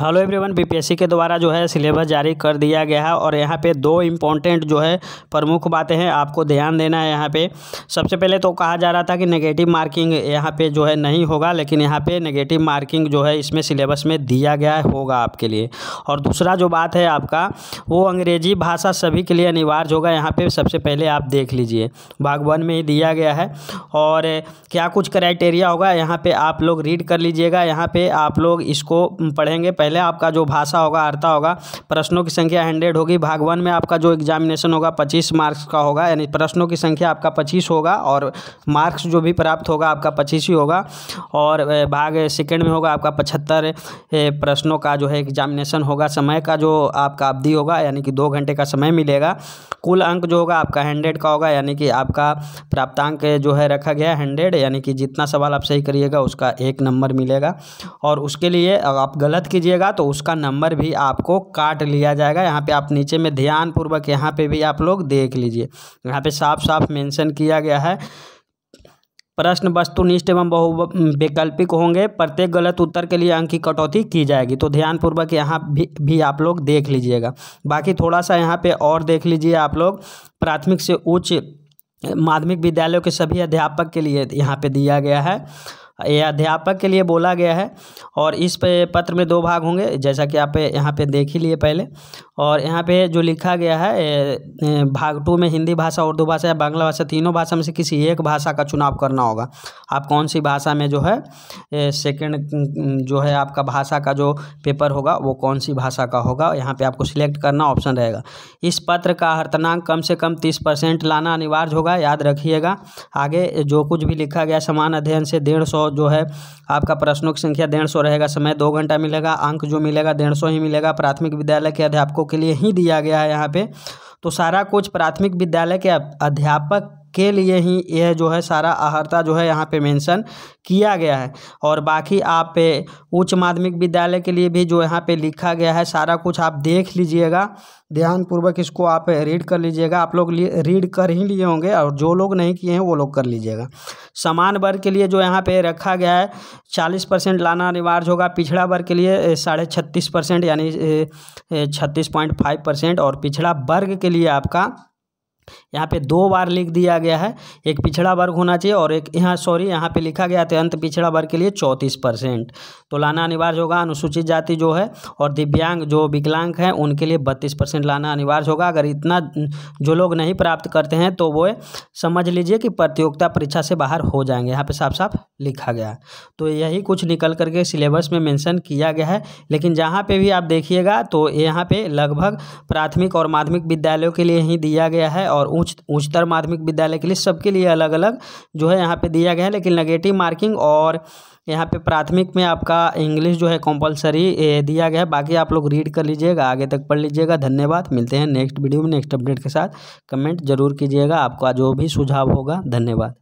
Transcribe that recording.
hello everyone BPSC के द्वारा जो है सिलेबस जारी कर दिया गया है और यहाँ पे दो इम्पॉर्टेंट जो है प्रमुख बातें हैं आपको ध्यान देना है यहाँ पे सबसे पहले तो कहा जा रहा था कि नेगेटिव मार्किंग यहाँ पे जो है नहीं होगा लेकिन यहाँ पे नेगेटिव मार्किंग जो है इसमें सिलेबस में दिया गया होगा आपके लिए और दूसरा जो बात है आपका वो अंग्रेजी भाषा सभी के लिए अनिवार्य होगा यहाँ पर सबसे पहले आप देख लीजिए भाग में ही दिया गया है और क्या कुछ क्राइटेरिया होगा यहाँ पर आप लोग रीड कर लीजिएगा यहाँ पर आप लोग इसको पढ़ेंगे पहले आपका जो भाषा होगा अर्था होगा प्रश्नों की संख्या हंड्रेड होगी भाग वन में आपका जो एग्जामिनेशन होगा पच्चीस मार्क्स का होगा यानी प्रश्नों की संख्या आपका पच्चीस होगा और मार्क्स जो भी प्राप्त होगा आपका पच्चीस ही होगा और भाग सेकेंड में होगा आपका पचहत्तर प्रश्नों का जो है एग्जामिनेशन होगा समय का जो आपका अवधि होगा यानी कि दो घंटे का समय मिलेगा कुल अंक जो होगा आपका हंड्रेड का होगा यानी कि आपका प्राप्तांक जो है रखा गया हंड्रेड यानी कि जितना सवाल आप सही करिएगा उसका एक नंबर मिलेगा और उसके लिए आप गलत कीजिए कीजिएगा तो उसका नंबर भी आपको काट लिया जाएगा यहाँ पे आप नीचे में ध्यानपूर्वक यहाँ पे भी आप लोग देख लीजिए यहाँ पे साफ साफ मेंशन किया गया है प्रश्न वस्तुनिष्ठ एवं बहु वैकल्पिक होंगे प्रत्येक गलत उत्तर के लिए अंक की कटौती की जाएगी तो ध्यानपूर्वक यहाँ भी भी आप लोग देख लीजिएगा बाकी थोड़ा सा यहाँ पे और देख लीजिए आप लोग प्राथमिक से उच्च माध्यमिक विद्यालयों के सभी अध्यापक के लिए यहाँ पे दिया गया है अध्यापक के लिए बोला गया है और इस पे पत्र में दो भाग होंगे जैसा कि आप यहाँ पे देख ही लिए पहले और यहाँ पे जो लिखा गया है भाग टू में हिंदी भाषा उर्दू भाषा या बांग्ला भाषा तीनों भाषा में से किसी एक भाषा का चुनाव करना होगा आप कौन सी भाषा में जो है सेकेंड जो है आपका भाषा का जो पेपर होगा वो कौन सी भाषा का होगा यहाँ पर आपको सिलेक्ट करना ऑप्शन रहेगा इस पत्र का हर्तनांक कम से कम तीस परसेंट लाना अनिवार्य होगा याद रखिएगा आगे जो कुछ भी लिखा गया समान अध्ययन से डेढ़ सौ जो है आपका प्रश्नों की संख्या डेढ़ सौ रहेगा समय दो घंटा मिलेगा अंक जो मिलेगा डेढ़ सौ ही मिलेगा प्राथमिक विद्यालय के अध्यापकों के लिए ही दिया गया है यहाँ पे तो सारा कुछ प्राथमिक विद्यालय के अध्यापक के लिए ही यह जो है सारा आहर्ता जो है यहाँ पे मेंशन किया गया है और बाकी आप पे उच्च माध्यमिक विद्यालय के लिए भी जो यहाँ पे लिखा गया है सारा कुछ आप देख लीजिएगा ध्यानपूर्वक इसको आप रीड कर लीजिएगा आप लोग रीड कर ही लिए होंगे और जो लोग नहीं किए हैं वो लोग कर लीजिएगा समान वर्ग के लिए जो यहाँ पे रखा गया है चालीस परसेंट लाना अनिवार्य होगा पिछड़ा वर्ग के लिए साढ़े छत्तीस परसेंट यानी छत्तीस पॉइंट फाइव परसेंट और पिछड़ा वर्ग के लिए आपका यहाँ पे दो बार लिख दिया गया है एक पिछड़ा वर्ग होना चाहिए और एक यहाँ सॉरी यहाँ पे लिखा गया था अंत पिछड़ा वर्ग के लिए चौंतीस परसेंट तो लाना अनिवार्य होगा अनुसूचित जाति जो है और दिव्यांग जो विकलांग हैं उनके लिए बत्तीस परसेंट लाना अनिवार्य होगा अगर इतना जो लोग नहीं प्राप्त करते हैं तो वो समझ लीजिए कि प्रतियोगिता परीक्षा से बाहर हो जाएंगे यहाँ पर साफ साफ लिखा गया तो यही कुछ निकल करके सिलेबस में मैंसन किया गया है लेकिन जहाँ पर भी आप देखिएगा तो यहाँ पर लगभग प्राथमिक और माध्यमिक विद्यालयों के लिए ही दिया गया है और उच्च उच्चतर माध्यमिक विद्यालय के लिए सबके लिए अलग अलग जो है यहाँ पे दिया गया है लेकिन नेगेटिव मार्किंग और यहाँ पे प्राथमिक में आपका इंग्लिश जो है कंपलसरी दिया गया है बाकी आप लोग रीड कर लीजिएगा आगे तक पढ़ लीजिएगा धन्यवाद मिलते हैं नेक्स्ट वीडियो में नेक्स्ट अपडेट के साथ कमेंट जरूर कीजिएगा आपका जो भी सुझाव होगा धन्यवाद